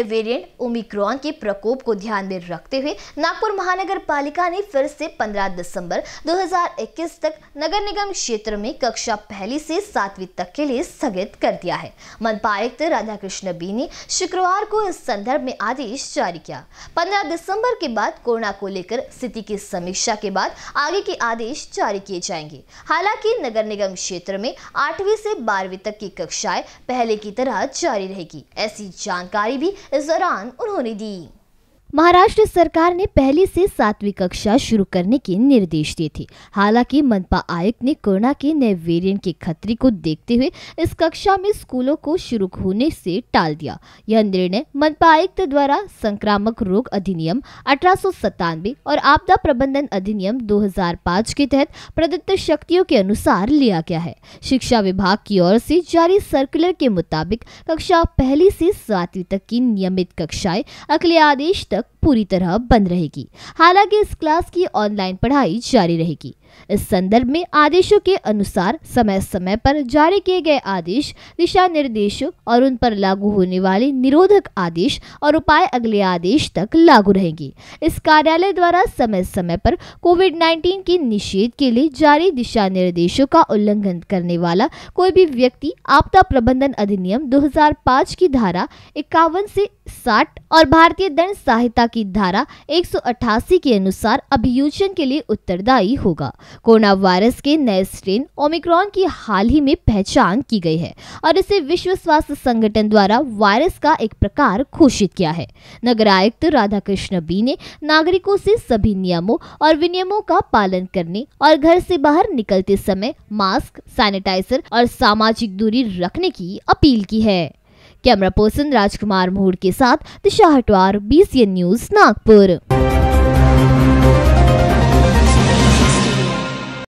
नए variant Omicron के प्रकोप को ध्यान में रखते हुए नागपुर महानगर पालिका ने फिर से 15 दिसंबर 2021 तक नगर निगम क्षेत्र में कक्षा पहली से सातवीं तक के लिए स्थगित कर दिया है मनपा आयुक्त राधाकृष्ण बी ने शुक्रवार को इस संदर्भ में आदेश जारी किया पंद्रह दिसंबर के बाद कोरोना को लेकर स्थिति की समीक्षा के बाद आगे के आदेश जारी किए जाएंगे हालांकि नगर निगम क्षेत्र में आठवीं से बारहवीं तक की कक्षाएं पहले की तरह जारी रहेगी ऐसी जानकारी भी زران انہوں نے महाराष्ट्र सरकार ने पहली से सातवीं कक्षा शुरू करने के निर्देश दिए थे हालांकि मनपा आयुक्त ने कोरोना के नए वेरिएंट के खतरे को देखते हुए इस कक्षा में स्कूलों को शुरू होने से टाल दिया यह निर्णय मनपा आयुक्त द्वारा संक्रामक रोग अधिनियम अठारह और आपदा प्रबंधन अधिनियम 2005 के तहत प्रदत्त शक्तियों के अनुसार लिया गया है शिक्षा विभाग की ओर से जारी सर्कुलर के मुताबिक कक्षा पहली से सातवीं तक की नियमित कक्षाएं अगले आदेश तक तक पूरी तरह बंद रहेगी हालांकि इस क्लास की ऑनलाइन पढ़ाई जारी रहेगी इस संदर्भ में आदेशों के अनुसार समय समय पर जारी किए गए आदेश दिशा निर्देशों और उन पर लागू होने वाले निरोधक आदेश और उपाय अगले आदेश तक लागू रहेंगे इस कार्यालय द्वारा समय समय पर कोविड 19 के निषेध के लिए जारी दिशा निर्देशों का उल्लंघन करने वाला कोई भी व्यक्ति आपदा प्रबंधन अधिनियम दो की धारा इक्यावन से साठ और भारतीय दंड संहिता की धारा एक के अनुसार अभियोजन के लिए उत्तरदायी होगा कोरोना वायरस के नए स्ट्रेन ओमिक्रॉन की हाल ही में पहचान की गई है और इसे विश्व स्वास्थ्य संगठन द्वारा वायरस का एक प्रकार घोषित किया है नगर आयुक्त राधा कृष्ण बी ने नागरिकों से सभी नियमों और विनियमों का पालन करने और घर से बाहर निकलते समय मास्क सैनिटाइजर और सामाजिक दूरी रखने की अपील की है कैमरा पर्सन राजकुमार मोहड़ के साथ दिशा हटवार बीसीएन न्यूज नागपुर